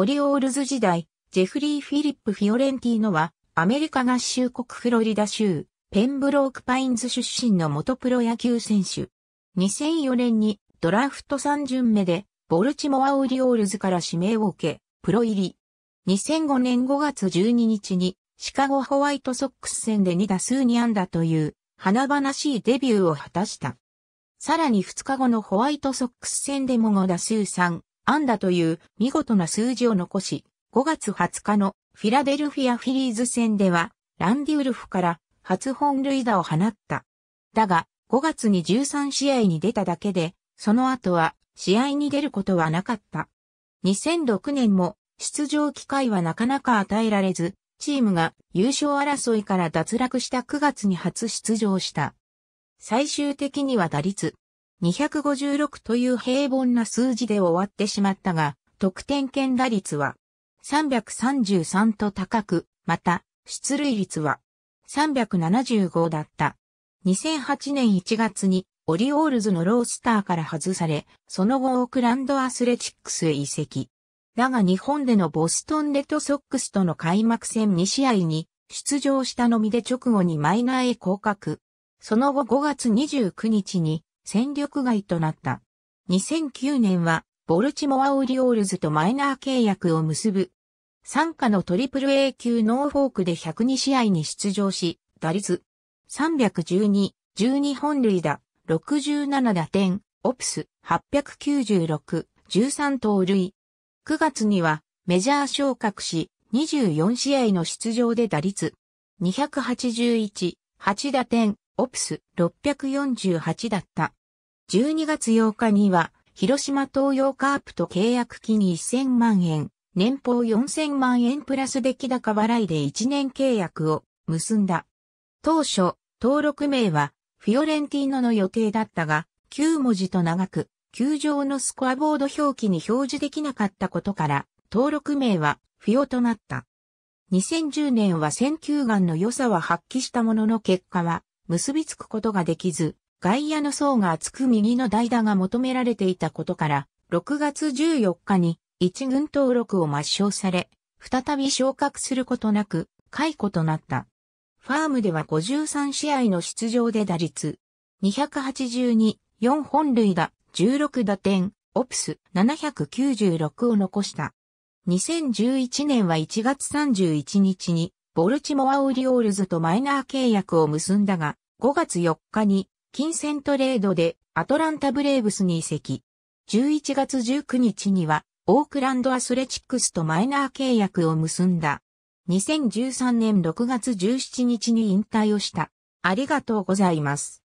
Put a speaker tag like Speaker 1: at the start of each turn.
Speaker 1: オリオールズ時代、ジェフリー・フィリップ・フィオレンティーノは、アメリカ合衆国フロリダ州、ペンブローク・パインズ出身の元プロ野球選手。2004年にドラフト3巡目で、ボルチモア・オリオールズから指名を受け、プロ入り。2005年5月12日に、シカゴホワイトソックス戦で2打数2安打という、華々しいデビューを果たした。さらに2日後のホワイトソックス戦でも5打数3、安打という見事な数字を残し、5月20日のフィラデルフィアフィリーズ戦では、ランディウルフから初本塁打を放った。だが、5月に13試合に出ただけで、その後は試合に出ることはなかった。2006年も出場機会はなかなか与えられず、チームが優勝争いから脱落した9月に初出場した。最終的には打率256という平凡な数字で終わってしまったが、得点圏打率は333と高く、また、出塁率は375だった。2008年1月にオリオールズのロースターから外され、その後オークランドアスレチックスへ移籍。だが日本でのボストンレッドソックスとの開幕戦2試合に出場したのみで直後にマイナーへ降格。その後5月29日に戦力外となった。2009年は、ボルチモア・オリオールズとマイナー契約を結ぶ。参加のトリプル a 級ノーフォークで102試合に出場し、打率312、12本塁打、67打点、オプス896、13盗塁。9月にはメジャー昇格し、24試合の出場で打率281、8打点、オプス648だった。12月8日には、広島東洋カープと契約金1000万円、年俸4000万円プラス出来高払いで1年契約を結んだ。当初、登録名はフィオレンティーノの予定だったが、9文字と長く、球場のスコアボード表記に表示できなかったことから、登録名はフィオとなった。2010年は選球眼の良さは発揮したものの結果は結びつくことができず、外野の層が厚く右の代打が求められていたことから、6月14日に一軍登録を抹消され、再び昇格することなく、解雇となった。ファームでは53試合の出場で打率、282、4本塁打、16打点、オプス796を残した。2011年は1月31日に、ボルチモア・オリオールズとマイナー契約を結んだが、5月4日に金銭トレードでアトランタブレーブスに移籍。11月19日には、オークランドアスレチックスとマイナー契約を結んだ。2013年6月17日に引退をした。ありがとうございます。